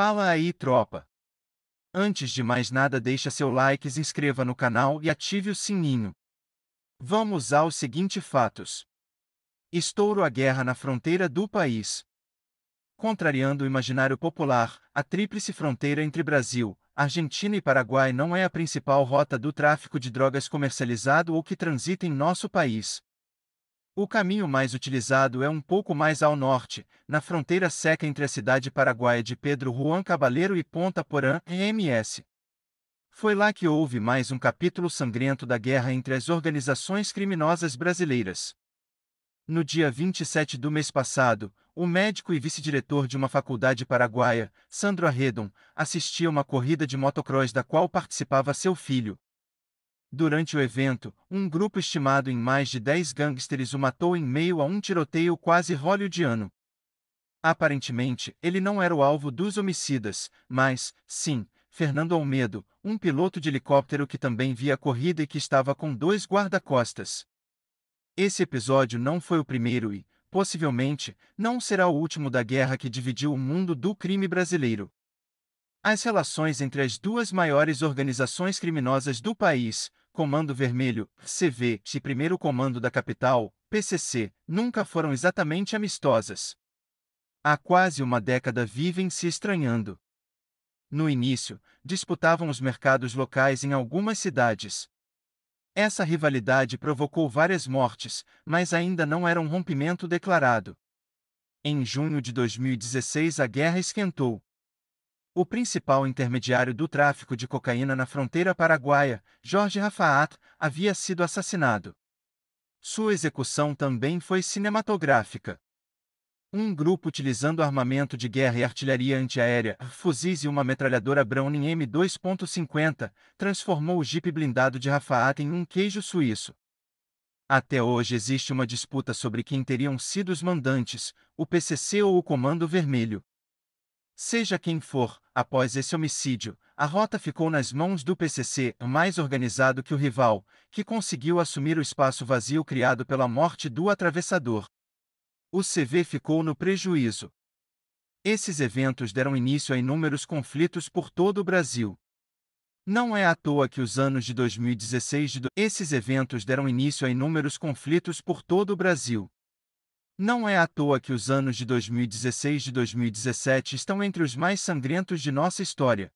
Fala aí, tropa! Antes de mais nada, deixa seu like, se inscreva no canal e ative o sininho. Vamos aos seguintes fatos. Estouro a guerra na fronteira do país. Contrariando o imaginário popular, a tríplice fronteira entre Brasil, Argentina e Paraguai não é a principal rota do tráfico de drogas comercializado ou que transita em nosso país. O caminho mais utilizado é um pouco mais ao norte, na fronteira seca entre a cidade paraguaia de Pedro Juan Cabaleiro e Ponta Porã, MS. Foi lá que houve mais um capítulo sangrento da guerra entre as organizações criminosas brasileiras. No dia 27 do mês passado, o médico e vice-diretor de uma faculdade paraguaia, Sandro Arredon, assistia a uma corrida de motocross da qual participava seu filho, Durante o evento, um grupo estimado em mais de 10 gangsters o matou em meio a um tiroteio quase hollywoodiano. Aparentemente, ele não era o alvo dos homicidas, mas, sim, Fernando Almedo, um piloto de helicóptero que também via a corrida e que estava com dois guarda-costas. Esse episódio não foi o primeiro e, possivelmente, não será o último da guerra que dividiu o mundo do crime brasileiro. As relações entre as duas maiores organizações criminosas do país, Comando Vermelho, CV e Primeiro Comando da Capital, PCC, nunca foram exatamente amistosas. Há quase uma década vivem se estranhando. No início, disputavam os mercados locais em algumas cidades. Essa rivalidade provocou várias mortes, mas ainda não era um rompimento declarado. Em junho de 2016 a guerra esquentou o principal intermediário do tráfico de cocaína na fronteira paraguaia, Jorge Rafaat, havia sido assassinado. Sua execução também foi cinematográfica. Um grupo utilizando armamento de guerra e artilharia antiaérea, fuzis e uma metralhadora Browning M2.50, transformou o jipe blindado de Rafaat em um queijo suíço. Até hoje existe uma disputa sobre quem teriam sido os mandantes, o PCC ou o Comando Vermelho. Seja quem for, após esse homicídio, a rota ficou nas mãos do PCC, mais organizado que o rival, que conseguiu assumir o espaço vazio criado pela morte do atravessador. O CV ficou no prejuízo. Esses eventos deram início a inúmeros conflitos por todo o Brasil. Não é à toa que os anos de 2016 de do... esses eventos deram início a inúmeros conflitos por todo o Brasil. Não é à toa que os anos de 2016 e 2017 estão entre os mais sangrentos de nossa história.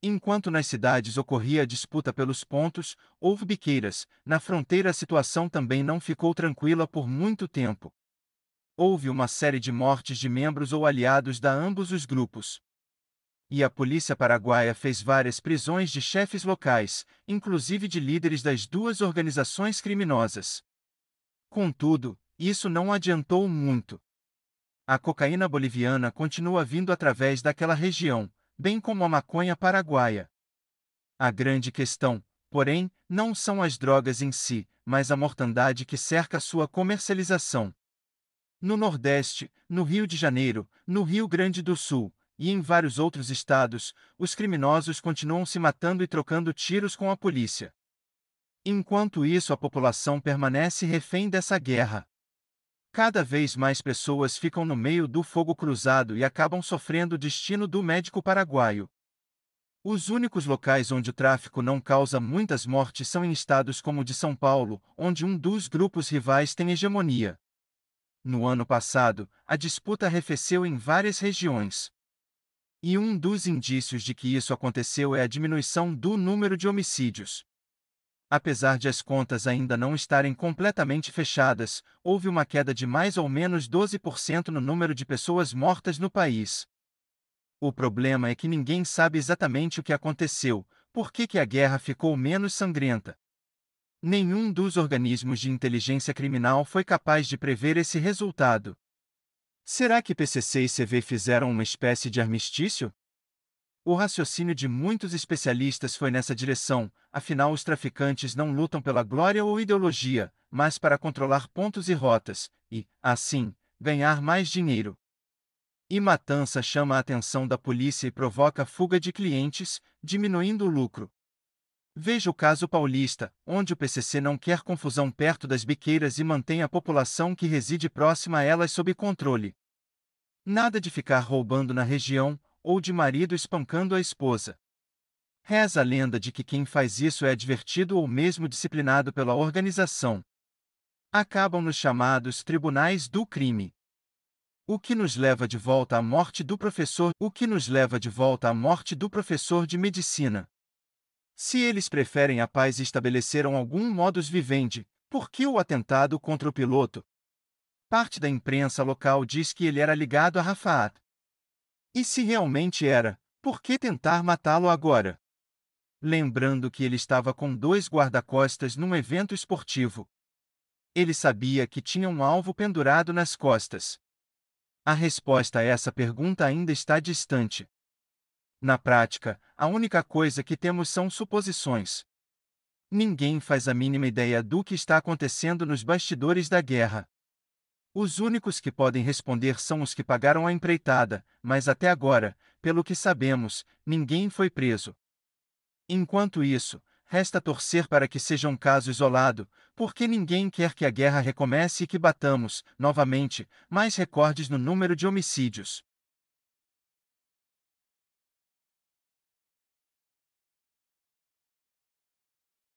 Enquanto nas cidades ocorria a disputa pelos pontos, houve biqueiras, na fronteira a situação também não ficou tranquila por muito tempo. Houve uma série de mortes de membros ou aliados da ambos os grupos. E a polícia paraguaia fez várias prisões de chefes locais, inclusive de líderes das duas organizações criminosas. Contudo, isso não adiantou muito. A cocaína boliviana continua vindo através daquela região, bem como a maconha paraguaia. A grande questão, porém, não são as drogas em si, mas a mortandade que cerca sua comercialização. No Nordeste, no Rio de Janeiro, no Rio Grande do Sul e em vários outros estados, os criminosos continuam se matando e trocando tiros com a polícia. Enquanto isso, a população permanece refém dessa guerra. Cada vez mais pessoas ficam no meio do fogo cruzado e acabam sofrendo o destino do médico paraguaio. Os únicos locais onde o tráfico não causa muitas mortes são em estados como o de São Paulo, onde um dos grupos rivais tem hegemonia. No ano passado, a disputa arrefeceu em várias regiões. E um dos indícios de que isso aconteceu é a diminuição do número de homicídios apesar de as contas ainda não estarem completamente fechadas, houve uma queda de mais ou menos 12% no número de pessoas mortas no país. O problema é que ninguém sabe exatamente o que aconteceu, por que, que a guerra ficou menos sangrenta. Nenhum dos organismos de inteligência criminal foi capaz de prever esse resultado. Será que PCC e CV fizeram uma espécie de armistício? O raciocínio de muitos especialistas foi nessa direção, afinal, os traficantes não lutam pela glória ou ideologia, mas para controlar pontos e rotas, e, assim, ganhar mais dinheiro. E matança chama a atenção da polícia e provoca fuga de clientes, diminuindo o lucro. Veja o caso paulista, onde o PCC não quer confusão perto das biqueiras e mantém a população que reside próxima a elas sob controle. Nada de ficar roubando na região, ou de marido espancando a esposa. Reza a lenda de que quem faz isso é advertido ou mesmo disciplinado pela organização. Acabam nos chamados tribunais do crime. O que nos leva de volta à morte do professor, o que nos leva de volta à morte do professor de medicina. Se eles preferem a paz e estabeleceram algum modus vivendi, por que o atentado contra o piloto? Parte da imprensa local diz que ele era ligado a Rafaat. E se realmente era, por que tentar matá-lo agora? Lembrando que ele estava com dois guarda-costas num evento esportivo. Ele sabia que tinha um alvo pendurado nas costas. A resposta a essa pergunta ainda está distante. Na prática, a única coisa que temos são suposições. Ninguém faz a mínima ideia do que está acontecendo nos bastidores da guerra. Os únicos que podem responder são os que pagaram a empreitada, mas até agora, pelo que sabemos, ninguém foi preso. Enquanto isso, resta torcer para que seja um caso isolado, porque ninguém quer que a guerra recomece e que batamos, novamente, mais recordes no número de homicídios.